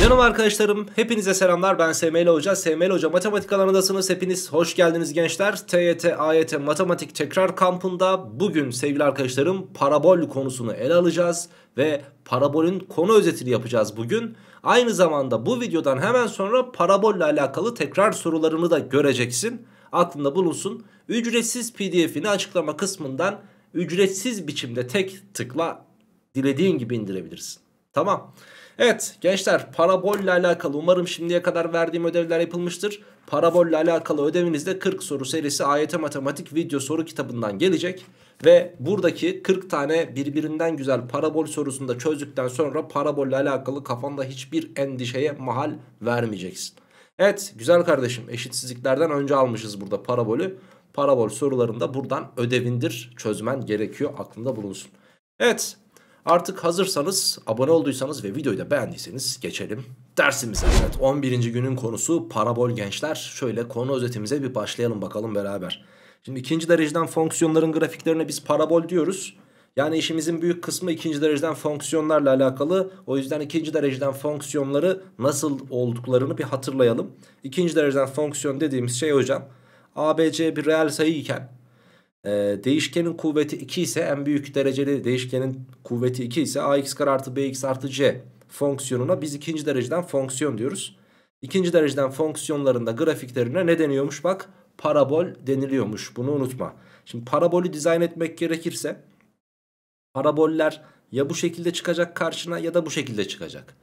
Canım arkadaşlarım, hepinize selamlar. Ben SML Hoca. SML Hoca matematik alanındasınız. Hepiniz hoş geldiniz gençler. TYT, AYT matematik tekrar kampında bugün sevgili arkadaşlarım parabol konusunu ele alacağız ve parabolün konu özetini yapacağız bugün. Aynı zamanda bu videodan hemen sonra parabolle alakalı tekrar sorularını da göreceksin. Aklında bulunsun. Ücretsiz PDF'ini açıklama kısmından ücretsiz biçimde tek tıkla dilediğin gibi indirebilirsin. Tamam. Evet gençler parabolle alakalı umarım şimdiye kadar verdiğim ödevler yapılmıştır. Parabolle alakalı ödevinizde 40 soru serisi AYT Matematik video soru kitabından gelecek. Ve buradaki 40 tane birbirinden güzel parabol sorusunu da çözdükten sonra parabolle alakalı kafanda hiçbir endişeye mahal vermeyeceksin. Evet güzel kardeşim eşitsizliklerden önce almışız burada parabolü. Parabol sorularında buradan ödevindir çözmen gerekiyor aklında bulunsun. Evet Artık hazırsanız, abone olduysanız ve videoyu da beğendiyseniz geçelim dersimize. Evet 11. günün konusu parabol gençler. Şöyle konu özetimize bir başlayalım bakalım beraber. Şimdi ikinci dereceden fonksiyonların grafiklerine biz parabol diyoruz. Yani işimizin büyük kısmı ikinci dereceden fonksiyonlarla alakalı. O yüzden ikinci dereceden fonksiyonları nasıl olduklarını bir hatırlayalım. İkinci dereceden fonksiyon dediğimiz şey hocam. ABC bir reel sayı iken e, değişkenin kuvveti 2 ise en büyük dereceli değişkenin kuvveti 2 ise ax kare artı bx artı c fonksiyonuna biz ikinci dereceden fonksiyon diyoruz. İkinci dereceden fonksiyonlarında grafiklerine ne deniyormuş bak parabol deniliyormuş bunu unutma. Şimdi parabolü dizayn etmek gerekirse paraboller ya bu şekilde çıkacak karşına ya da bu şekilde çıkacak.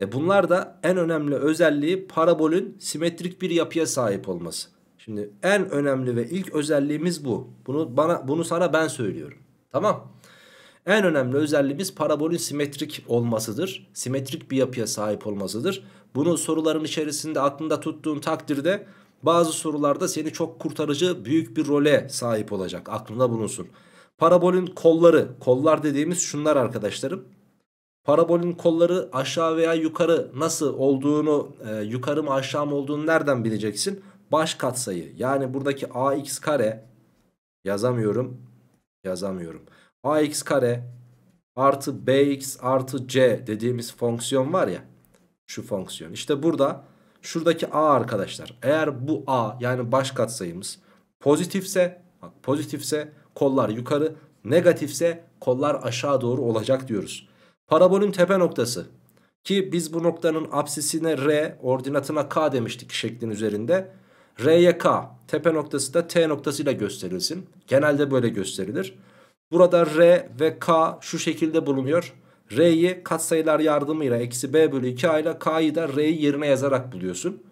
E bunlar da en önemli özelliği parabolün simetrik bir yapıya sahip olması. Şimdi en önemli ve ilk özelliğimiz bu. Bunu bana bunu sana ben söylüyorum. Tamam. En önemli özelliğimiz parabolün simetrik olmasıdır. Simetrik bir yapıya sahip olmasıdır. Bunu soruların içerisinde aklında tuttuğun takdirde bazı sorularda seni çok kurtarıcı büyük bir role sahip olacak. Aklında bulunsun. Parabolün kolları, kollar dediğimiz şunlar arkadaşlarım. Parabolün kolları aşağı veya yukarı nasıl olduğunu, e, yukarı mı aşağı mı olduğunu nereden bileceksin? baş katsayı yani buradaki ax kare yazamıyorum yazamıyorum. ax kare artı bx artı c dediğimiz fonksiyon var ya şu fonksiyon. işte burada şuradaki a arkadaşlar eğer bu a yani baş katsayımız pozitifse bak pozitifse kollar yukarı negatifse kollar aşağı doğru olacak diyoruz. Parabolün tepe noktası ki biz bu noktanın apsisine r ordinatına k demiştik şeklin üzerinde. R'ye K tepe noktası da T noktasıyla gösterilsin. Genelde böyle gösterilir. Burada R ve K şu şekilde bulunuyor. R'yi katsayılar yardımıyla eksi B bölü 2 ile K'yı da R'yi yerine yazarak buluyorsun.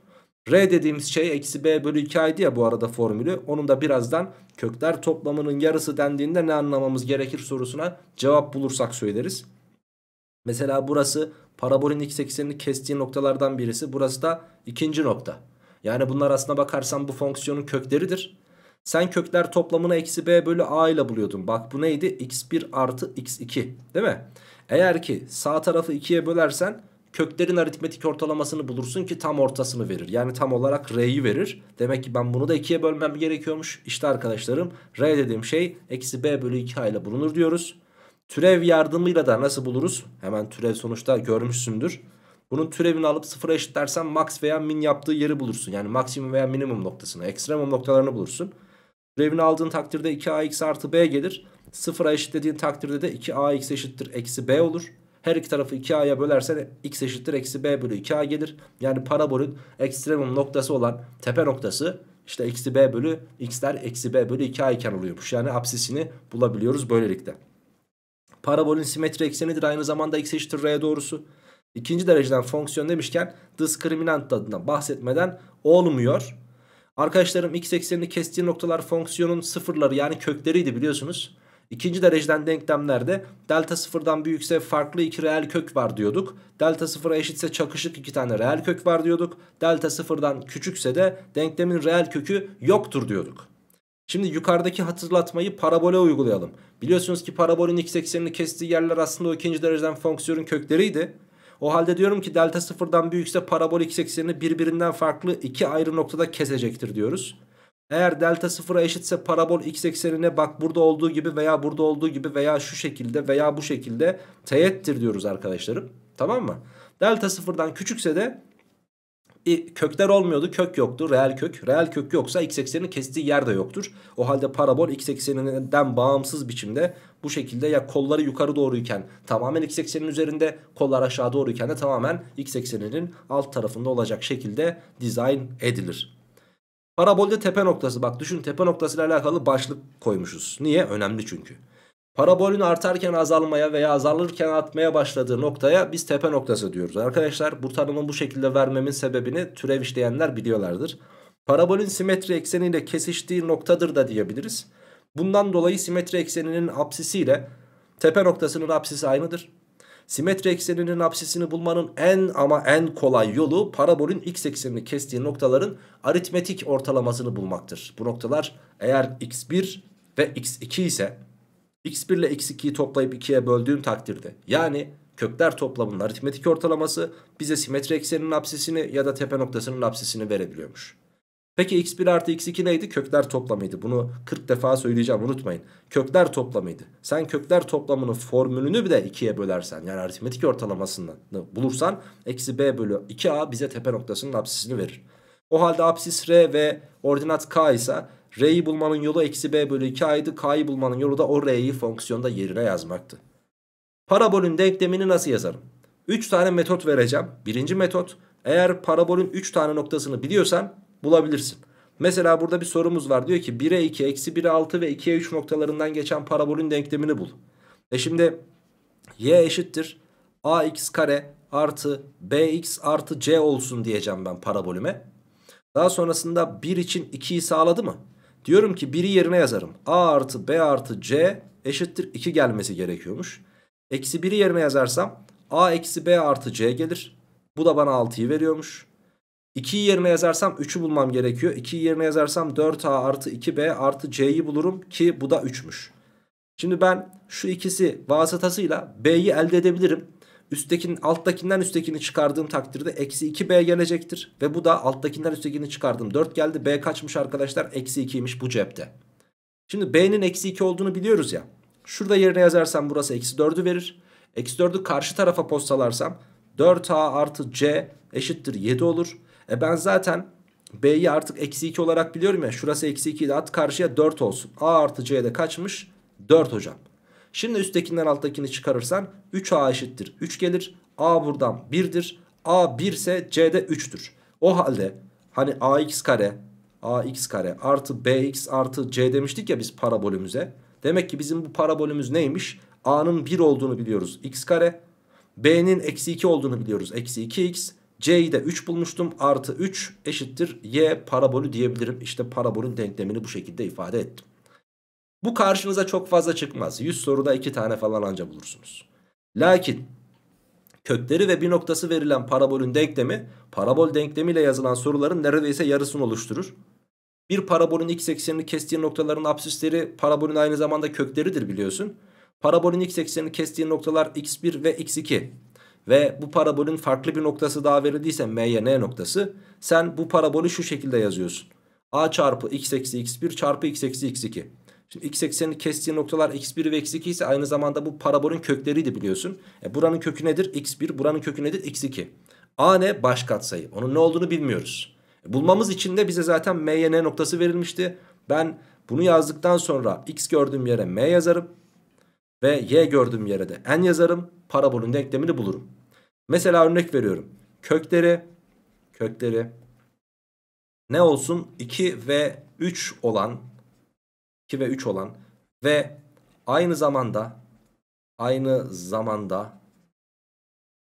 R dediğimiz şey eksi B bölü 2A'ydı ya bu arada formülü. Onun da birazdan kökler toplamının yarısı dendiğinde ne anlamamız gerekir sorusuna cevap bulursak söyleriz. Mesela burası parabolin x eksenini kestiği noktalardan birisi. Burası da ikinci nokta. Yani bunlar aslına bakarsan bu fonksiyonun kökleridir. Sen kökler toplamını eksi b bölü a ile buluyordun. Bak bu neydi? x1 artı x2 değil mi? Eğer ki sağ tarafı 2'ye bölersen köklerin aritmetik ortalamasını bulursun ki tam ortasını verir. Yani tam olarak r'yi verir. Demek ki ben bunu da 2'ye bölmem gerekiyormuş. İşte arkadaşlarım r dediğim şey eksi b bölü 2a ile bulunur diyoruz. Türev yardımıyla da nasıl buluruz? Hemen türev sonuçta görmüşsündür. Bunun türevini alıp sıfıra eşitlersen max veya min yaptığı yeri bulursun. Yani maksimum veya minimum noktasını, ekstremum noktalarını bulursun. Türevini aldığın takdirde 2ax artı b gelir. Sıfıra eşitlediğin takdirde de 2ax eşittir eksi b olur. Her iki tarafı 2a'ya bölersen x eşittir eksi b bölü 2a gelir. Yani parabolün ekstremum noktası olan tepe noktası işte eksi b bölü x'ler eksi b bölü 2a iken oluyormuş. Yani absisini bulabiliyoruz böylelikle. Parabolün simetri eksenidir aynı zamanda x eşittir r doğrusu. İkinci dereceden fonksiyon demişken diskriminant adına bahsetmeden olmuyor. Arkadaşlarım x eksenini kestiği noktalar fonksiyonun sıfırları yani kökleriydi biliyorsunuz. İkinci dereceden denklemlerde delta sıfırdan büyükse farklı iki reel kök var diyorduk. Delta sıfıra eşitse çakışık iki tane reel kök var diyorduk. Delta sıfırdan küçükse de denklemin reel kökü yoktur diyorduk. Şimdi yukarıdaki hatırlatmayı parabole uygulayalım. Biliyorsunuz ki parabolün x eksenini kestiği yerler aslında o ikinci dereceden fonksiyonun kökleriydi. O halde diyorum ki delta sıfırdan büyükse parabol x eksenini birbirinden farklı iki ayrı noktada kesecektir diyoruz. Eğer delta sıfıra eşitse parabol x eksenine bak burada olduğu gibi veya burada olduğu gibi veya şu şekilde veya bu şekilde teğettir diyoruz arkadaşlarım. Tamam mı? Delta sıfırdan küçükse de Kökler olmuyordu. Kök yoktu. Reel kök. Reel kök yoksa x eksenini kestiği yerde yoktur. O halde parabol x ekseninden bağımsız biçimde bu şekilde ya kolları yukarı doğruyken tamamen x eksenin üzerinde kollar aşağı doğruyken de tamamen x ekseninin alt tarafında olacak şekilde dizayn edilir. Parabolde tepe noktası bak düşün tepe noktasıyla alakalı başlık koymuşuz. Niye? Önemli çünkü. Parabolün artarken azalmaya veya azalırken artmaya başladığı noktaya biz tepe noktası diyoruz. Arkadaşlar bu tanımı bu şekilde vermemin sebebini türev işleyenler biliyorlardır. Parabolün simetri ekseniyle kesiştiği noktadır da diyebiliriz. Bundan dolayı simetri ekseninin apsisiyle tepe noktasının apsisi aynıdır. Simetri ekseninin apsisini bulmanın en ama en kolay yolu parabolün x eksenini kestiği noktaların aritmetik ortalamasını bulmaktır. Bu noktalar eğer x1 ve x2 ise x1 ile x2'yi toplayıp 2'ye böldüğüm takdirde yani kökler toplamının aritmetik ortalaması bize simetri ekseninin apsisini ya da tepe noktasının apsisini verebiliyormuş. Peki x1 artı x2 neydi? Kökler toplamıydı. Bunu 40 defa söyleyeceğim unutmayın. Kökler toplamıydı. Sen kökler toplamının formülünü bir de 2'ye bölersen yani aritmetik ortalamasını bulursan eksi b bölü 2a bize tepe noktasının apsisini verir. O halde apsis r ve ordinat k ise R'yi bulmanın yolu eksi b bölü 2a'ydı. K'yı bulmanın yolu da o R'yi fonksiyonda yerine yazmaktı. Parabolün denklemini nasıl yazarım? 3 tane metot vereceğim. Birinci metot eğer parabolün 3 tane noktasını biliyorsan bulabilirsin. Mesela burada bir sorumuz var. Diyor ki 1'e 2, eksi 1'e 6 ve 2'ye 3 noktalarından geçen parabolün denklemini bul. E şimdi y eşittir ax kare artı bx artı c olsun diyeceğim ben parabolüme. Daha sonrasında 1 için 2'yi sağladı mı? Diyorum ki biri yerine yazarım. A artı B artı C eşittir 2 gelmesi gerekiyormuş. Eksi biri yerine yazarsam A eksi B artı C gelir. Bu da bana 6'yı veriyormuş. 2'yi yerine yazarsam 3'ü bulmam gerekiyor. 2'yi yerine yazarsam 4A artı 2B artı C'yi bulurum ki bu da 3'müş. Şimdi ben şu ikisi vasıtasıyla B'yi elde edebilirim. Üsttekin, alttakinden üsttekini çıkardığım takdirde eksi 2b gelecektir. Ve bu da alttakinden üsttekini çıkardığım 4 geldi. b kaçmış arkadaşlar? Eksi 2'ymiş bu cepte. Şimdi b'nin eksi 2 olduğunu biliyoruz ya. Şurada yerine yazarsam burası eksi 4'ü verir. Eksi 4'ü karşı tarafa postalarsam 4a artı c eşittir 7 olur. E ben zaten b'yi artık eksi 2 olarak biliyorum ya. Şurası eksi 2'yi at karşıya 4 olsun. a artı de kaçmış? 4 hocam. Şimdi üsttekinden alttakini çıkarırsan 3A eşittir 3 gelir. A buradan 1'dir. A 1 ise C'de 3'tür. O halde hani AX kare AX kare artı BX artı C demiştik ya biz parabolümüze. Demek ki bizim bu parabolümüz neymiş? A'nın 1 olduğunu biliyoruz. X kare. B'nin eksi 2 olduğunu biliyoruz. Eksi 2X. C'yi de 3 bulmuştum. Artı 3 eşittir Y parabolü diyebilirim. İşte parabolün denklemini bu şekilde ifade ettim. Bu karşınıza çok fazla çıkmaz. 100 soruda 2 tane falan anca bulursunuz. Lakin kökleri ve bir noktası verilen parabolün denklemi parabol denklemiyle yazılan soruların neredeyse yarısını oluşturur. Bir parabolün x eksenini kestiği noktaların absisleri parabolün aynı zamanda kökleridir biliyorsun. Parabolün x eksenini kestiği noktalar x1 ve x2 ve bu parabolün farklı bir noktası daha verildiyse m'ye n noktası sen bu parabolü şu şekilde yazıyorsun. a çarpı x eksi x1 çarpı x eksi x2. Şimdi x eksenini kestiği noktalar x1 ve x2 ise aynı zamanda bu parabolün kökleriydi biliyorsun. E, buranın kökü nedir? x1 buranın kökü nedir? x2. A ne? Baş katsayı. Onun ne olduğunu bilmiyoruz. E, bulmamız için de bize zaten m'ye n noktası verilmişti. Ben bunu yazdıktan sonra x gördüğüm yere m yazarım. Ve y gördüğüm yere de n yazarım. Parabolün denklemini bulurum. Mesela örnek veriyorum. Kökleri, kökleri ne olsun? 2 ve 3 olan 2 ve 3 olan ve aynı zamanda aynı zamanda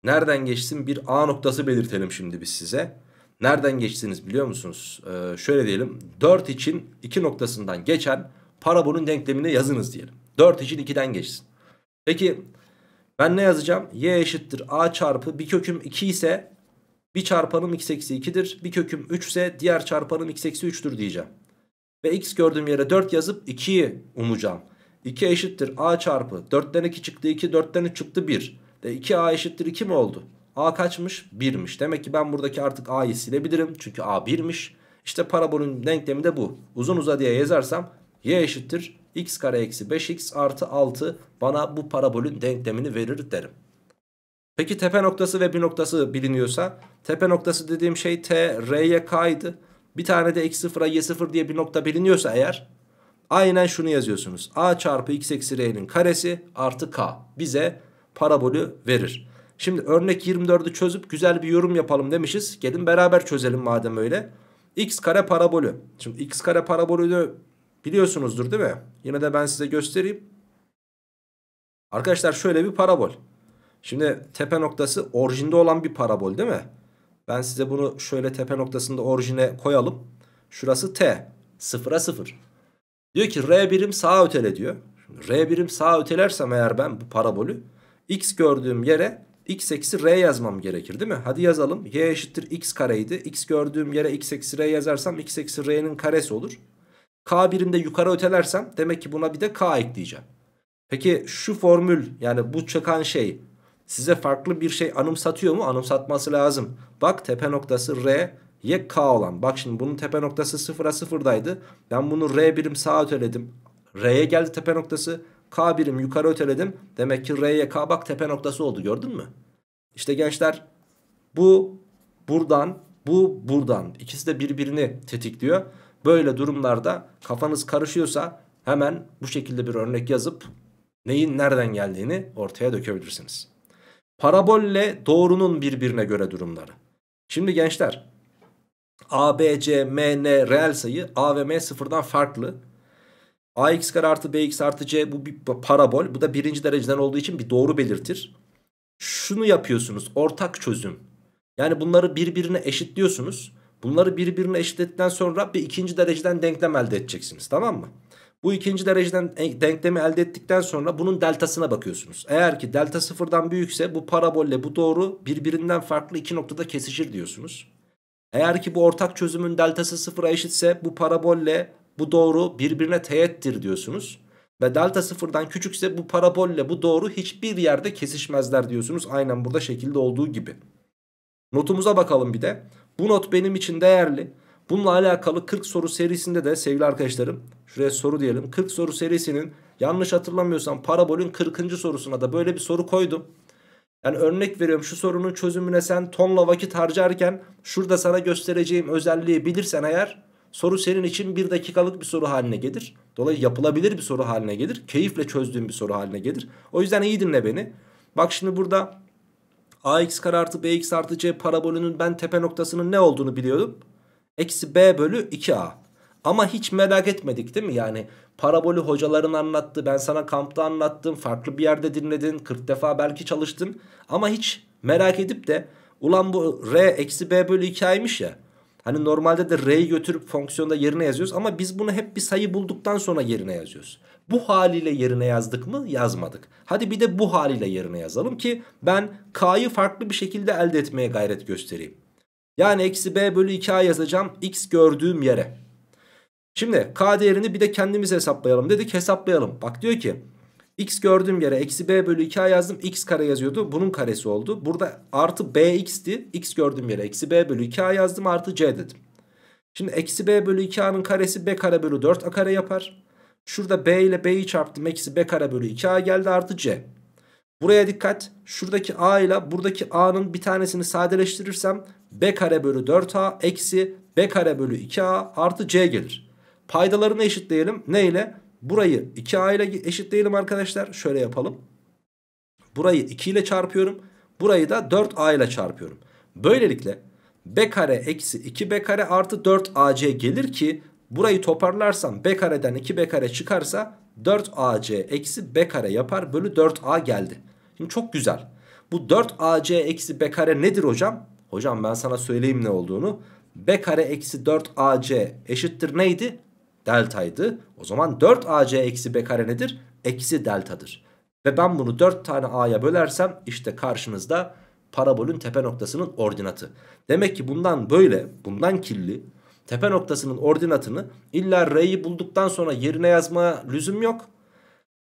nereden geçsin bir A noktası belirtelim şimdi biz size. Nereden geçtiniz biliyor musunuz? Ee, şöyle diyelim 4 için 2 noktasından geçen parabolun denklemini yazınız diyelim. 4 için 2'den geçsin. Peki ben ne yazacağım? Y eşittir A çarpı bir köküm 2 ise bir çarpanım x eksi 2'dir. Bir köküm 3 ise diğer çarpanım x eksi 3'tür diyeceğim. Ve x gördüğüm yere 4 yazıp 2'yi umacağım. 2 eşittir a çarpı 4'ten 2 çıktı 2 4'ten 3 çıktı 1. De 2a eşittir 2 mi oldu? a kaçmış? 1'miş. Demek ki ben buradaki artık a'yı silebilirim. Çünkü a 1'miş. İşte parabolün denklemi de bu. Uzun uza diye yazarsam y eşittir x kare eksi 5x artı 6 bana bu parabolün denklemini verir derim. Peki tepe noktası ve bir noktası biliniyorsa tepe noktası dediğim şey t r'ye k'ydı. Bir tane de eksi sıfıra y sıfır diye bir nokta biliniyorsa eğer aynen şunu yazıyorsunuz. a çarpı x eksi r'nin karesi artı k bize parabolü verir. Şimdi örnek 24'ü çözüp güzel bir yorum yapalım demişiz. Gelin beraber çözelim madem öyle. x kare parabolü. Şimdi x kare parabolünü biliyorsunuzdur değil mi? Yine de ben size göstereyim. Arkadaşlar şöyle bir parabol. Şimdi tepe noktası orijinde olan bir parabol değil mi? Ben size bunu şöyle tepe noktasında orijine koyalım. Şurası T. Sıfıra sıfır. Diyor ki R birim sağa ötele diyor. Şimdi R birim sağa ötelersem eğer ben bu parabolü x gördüğüm yere x eksi r yazmam gerekir değil mi? Hadi yazalım. y eşittir x kareydi. x gördüğüm yere x eksi r yazarsam x eksi r'nin karesi olur. k birimde yukarı ötelersem demek ki buna bir de k ekleyeceğim. Peki şu formül yani bu çakan şey size farklı bir şey anımsatıyor mu? Anımsatması lazım. Bak tepe noktası R ye k olan. Bak şimdi bunun tepe noktası 0'a 0'daydı. Ben bunu R birim sağa öteledim. R'ye geldi tepe noktası. K birim yukarı öteledim. Demek ki R'ye K bak tepe noktası oldu gördün mü? İşte gençler bu buradan bu buradan ikisi de birbirini tetikliyor. Böyle durumlarda kafanız karışıyorsa hemen bu şekilde bir örnek yazıp neyin nereden geldiğini ortaya dökebilirsiniz. Parabolle doğrunun birbirine göre durumları. Şimdi gençler A, B, C, M, N reel sayı A ve M sıfırdan farklı. AX kare artı BX artı C bu bir parabol. Bu da birinci dereceden olduğu için bir doğru belirtir. Şunu yapıyorsunuz ortak çözüm. Yani bunları birbirine eşitliyorsunuz. Bunları birbirine eşitledikten sonra bir ikinci dereceden denklem elde edeceksiniz tamam mı? Bu ikinci dereceden e, denklemi elde ettikten sonra bunun deltasına bakıyorsunuz. Eğer ki delta sıfırdan büyükse bu parabolle bu doğru birbirinden farklı iki noktada kesişir diyorsunuz. Eğer ki bu ortak çözümün deltası sıfıra eşitse bu parabolle bu doğru birbirine teğettir diyorsunuz. Ve delta sıfırdan küçükse bu parabolle bu doğru hiçbir yerde kesişmezler diyorsunuz. Aynen burada şekilde olduğu gibi. Notumuza bakalım bir de. Bu not benim için değerli. Bununla alakalı 40 soru serisinde de sevgili arkadaşlarım şuraya soru diyelim. 40 soru serisinin yanlış hatırlamıyorsam parabolün 40. sorusuna da böyle bir soru koydum. Yani örnek veriyorum şu sorunun çözümüne sen tonla vakit harcarken şurada sana göstereceğim özelliği bilirsen eğer soru senin için bir dakikalık bir soru haline gelir. Dolayısıyla yapılabilir bir soru haline gelir. Keyifle çözdüğün bir soru haline gelir. O yüzden iyi dinle beni. Bak şimdi burada ax kare artı bx artı c parabolünün ben tepe noktasının ne olduğunu biliyordum. Eksi b bölü 2a. Ama hiç merak etmedik değil mi? Yani parabolü hocaların anlattı. Ben sana kampta anlattım. Farklı bir yerde dinledin. 40 defa belki çalıştın. Ama hiç merak edip de ulan bu r eksi b bölü 2a'ymış ya. Hani normalde de r'yi götürüp fonksiyonda yerine yazıyoruz. Ama biz bunu hep bir sayı bulduktan sonra yerine yazıyoruz. Bu haliyle yerine yazdık mı? Yazmadık. Hadi bir de bu haliyle yerine yazalım ki ben k'yı farklı bir şekilde elde etmeye gayret göstereyim. Yani eksi b bölü 2a yazacağım x gördüğüm yere. Şimdi k değerini bir de kendimiz hesaplayalım dedik hesaplayalım. Bak diyor ki x gördüğüm yere eksi b bölü 2a yazdım x kare yazıyordu bunun karesi oldu. Burada artı bx'ti x gördüğüm yere eksi b bölü 2a yazdım artı c dedim. Şimdi eksi b bölü 2a'nın karesi b kare bölü 4a kare yapar. Şurada b ile b'yi çarptım eksi b kare bölü 2a geldi artı c. Buraya dikkat. Şuradaki a ile buradaki a'nın bir tanesini sadeleştirirsem b kare bölü 4a eksi b kare bölü 2a artı c gelir. Paydalarını eşitleyelim. Ne ile? Burayı 2a ile eşitleyelim arkadaşlar. Şöyle yapalım. Burayı 2 ile çarpıyorum. Burayı da 4a ile çarpıyorum. Böylelikle b kare eksi 2b kare artı 4ac gelir ki burayı toparlarsam b kareden 2b kare çıkarsa 4ac eksi b kare yapar bölü 4a geldi. Şimdi çok güzel. Bu 4ac eksi b kare nedir hocam? Hocam ben sana söyleyeyim ne olduğunu. b kare eksi 4ac eşittir neydi? Deltaydı. O zaman 4ac eksi b kare nedir? Eksi deltadır. Ve ben bunu 4 tane a'ya bölersem işte karşınızda parabolün tepe noktasının ordinatı. Demek ki bundan böyle, bundan kirli tepe noktasının ordinatını illa r'yi bulduktan sonra yerine yazma lüzum yok.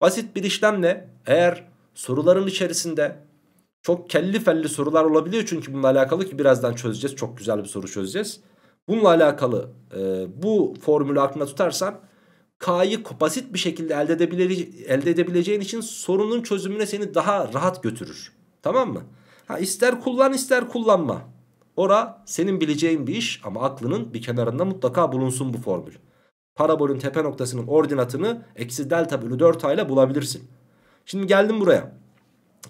Basit bir işlemle eğer soruların içerisinde çok kelli felli sorular olabiliyor çünkü bununla alakalı ki birazdan çözeceğiz. Çok güzel bir soru çözeceğiz. Bununla alakalı e, bu formülü aklına tutarsan K'yı basit bir şekilde elde, edebile elde edebileceğin için sorunun çözümüne seni daha rahat götürür. Tamam mı? Ha, ister kullan ister kullanma. Ora senin bileceğin bir iş ama aklının bir kenarında mutlaka bulunsun bu formül. Parabolün tepe noktasının ordinatını eksi delta bölü 4a ile bulabilirsin. Şimdi geldim buraya.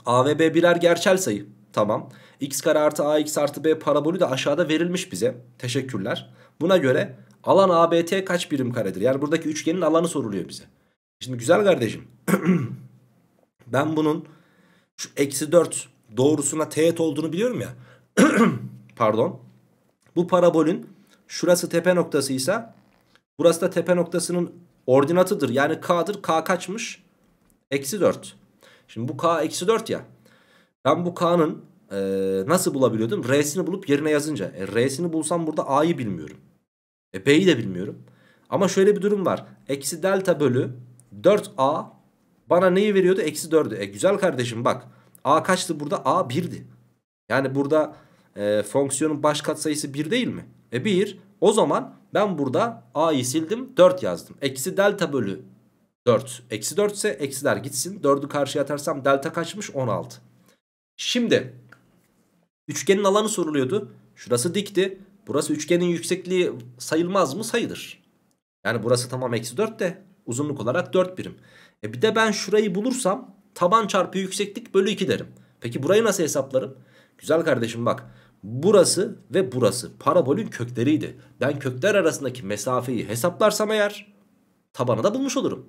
A ve B birer gerçel sayı. Tamam. X kare artı A x artı B parabolü de aşağıda verilmiş bize. Teşekkürler. Buna göre alan ABT kaç birim karedir? Yani buradaki üçgenin alanı soruluyor bize. Şimdi güzel kardeşim. ben bunun şu eksi 4 doğrusuna teğet olduğunu biliyorum ya. pardon. Bu parabolün şurası tepe noktasıysa burası da tepe noktasının ordinatıdır. Yani k'dır. K kaçmış? Eksi 4. Şimdi bu k eksi 4 ya. Ben bu k'nın e, nasıl bulabiliyordum? R'sini bulup yerine yazınca. E, R'sini bulsam burada a'yı bilmiyorum. E, B'yi de bilmiyorum. Ama şöyle bir durum var. Eksi delta bölü 4a bana neyi veriyordu? Eksi 4'ü. E güzel kardeşim bak. A kaçtı burada? A 1'di. Yani burada e, fonksiyonun baş katsayısı 1 değil mi? E 1. O zaman ben burada a'yı sildim 4 yazdım. Eksi delta bölü 4. Eksi 4 ise eksiler gitsin. 4'ü karşıya atarsam delta kaçmış? 16. Şimdi üçgenin alanı soruluyordu. Şurası dikti. Burası üçgenin yüksekliği sayılmaz mı? Sayılır. Yani burası tamam eksi 4 de uzunluk olarak 4 birim. E bir de ben şurayı bulursam taban çarpı yükseklik bölü 2 derim. Peki burayı nasıl hesaplarım? Güzel kardeşim bak burası ve burası parabolün kökleriydi. Ben kökler arasındaki mesafeyi hesaplarsam eğer tabanı da bulmuş olurum.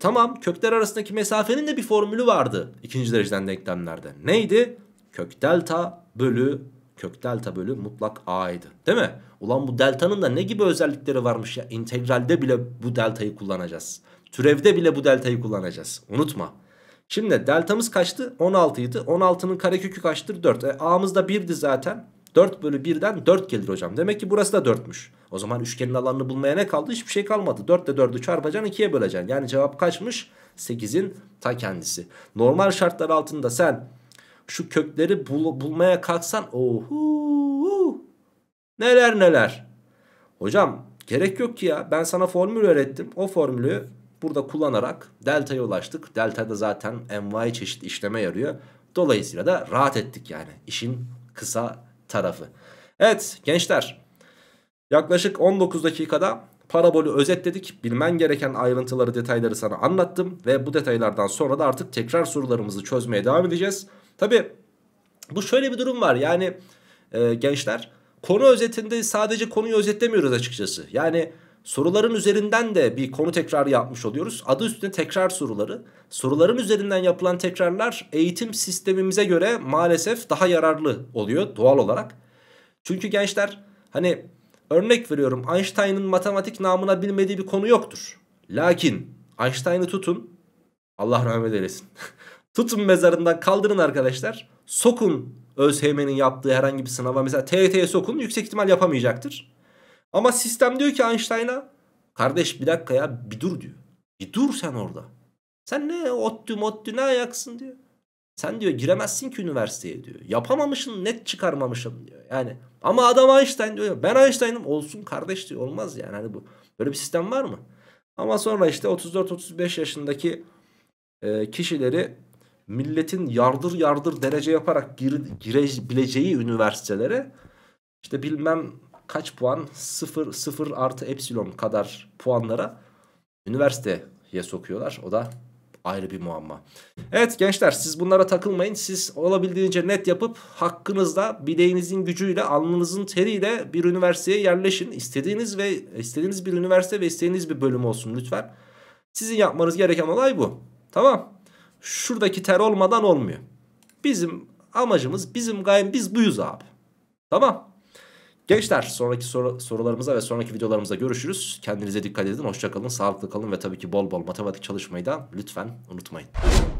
Tamam kökler arasındaki mesafenin de bir formülü vardı ikinci dereceden denklemlerde. Neydi? Kök delta bölü kök delta bölü mutlak a'ydı. Değil mi? Ulan bu deltanın da ne gibi özellikleri varmış ya? İntegralde bile bu deltayı kullanacağız. Türevde bile bu deltayı kullanacağız. Unutma. Şimdi deltamız kaçtı? 16 idi. 16'nın karekökü kaçtır? 4. E, A'mız da 1'di zaten. 4 bölü 1'den 4 gelir hocam. Demek ki burası da 4'müş. O zaman üçgenin alanını bulmaya ne kaldı? Hiçbir şey kalmadı. 4 ile 4'ü çarpacaksın 2'ye böleceksin. Yani cevap kaçmış? 8'in ta kendisi. Normal şartlar altında sen şu kökleri bul bulmaya kalksan ohu neler neler. Hocam gerek yok ki ya ben sana formül öğrettim. O formülü Burada kullanarak delta'ya ulaştık. delta'da zaten envai çeşit işleme yarıyor. Dolayısıyla da rahat ettik yani işin kısa tarafı. Evet gençler yaklaşık 19 dakikada parabolü özetledik. Bilmen gereken ayrıntıları detayları sana anlattım. Ve bu detaylardan sonra da artık tekrar sorularımızı çözmeye devam edeceğiz. Tabi bu şöyle bir durum var yani e, gençler konu özetinde sadece konuyu özetlemiyoruz açıkçası. Yani Soruların üzerinden de bir konu tekrarı yapmış oluyoruz. Adı üstünde tekrar soruları. Soruların üzerinden yapılan tekrarlar eğitim sistemimize göre maalesef daha yararlı oluyor doğal olarak. Çünkü gençler hani örnek veriyorum Einstein'ın matematik namına bilmediği bir konu yoktur. Lakin Einstein'ı tutun Allah rahmet eylesin. tutun mezarından kaldırın arkadaşlar. Sokun ÖSYM'nin yaptığı herhangi bir sınava mesela TYT'ye sokun yüksek ihtimal yapamayacaktır. Ama sistem diyor ki Einstein'a kardeş bir dakika ya bir dur diyor. Bir dur sen orada. Sen ne ottu mottu ne ayaksın diyor. Sen diyor giremezsin ki üniversiteye diyor. Yapamamışsın net çıkarmamışım diyor. Yani ama adam Einstein diyor. Ben Einstein'ım olsun kardeş diyor. Olmaz yani hani bu. Böyle bir sistem var mı? Ama sonra işte 34-35 yaşındaki e, kişileri milletin yardır yardır derece yaparak gir, girebileceği üniversitelere işte bilmem kaç puan? 0, 0 artı epsilon kadar puanlara üniversiteye sokuyorlar. O da ayrı bir muamma. Evet gençler siz bunlara takılmayın. Siz olabildiğince net yapıp hakkınızda bileğinizin gücüyle alnınızın teriyle bir üniversiteye yerleşin. İstediğiniz ve istediğiniz bir üniversite ve istediğiniz bir bölüm olsun lütfen. Sizin yapmanız gereken olay bu. Tamam. Şuradaki ter olmadan olmuyor. Bizim amacımız bizim gayem biz buyuz abi. Tamam. Gençler sonraki soru, sorularımıza ve sonraki videolarımıza görüşürüz. Kendinize dikkat edin. Hoşçakalın, sağlıklı kalın ve tabii ki bol bol matematik çalışmayı da lütfen unutmayın.